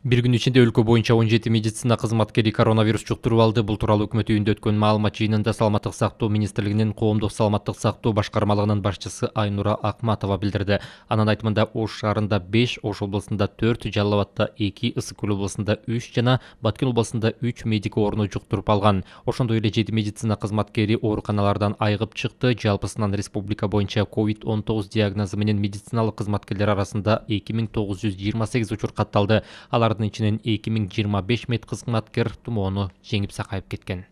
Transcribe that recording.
Бір күн ішінде өлкө бойынша он медицина кызматкери коронавирус жуктуруп алды Бұл туралы үкімет үйүндө өткен маалымат жиынында саламаттык сактоо министрлигинин коомдук саламаттык сактоо башкармалыгынын башчысы айнура Ақматова билдирди анын айтымында ош шаарында 5 ош облысында 4 жалал абадта эки ысык көл облусунда үч баткен облысында 3 медик орны жұқтырып алған ошондой эле жети медицина кызматкери ооруканалардан айыгып чыкты жалпысынан республика боюнча covid 19 диагнозы диагнозу менен медициналык кызматкерлер арасында 2928 миң қатталды жүз учур катталды алар жылдардың ішінен 2025 мет қызғынаткер тұмауыны жеңіп сақайып кеткен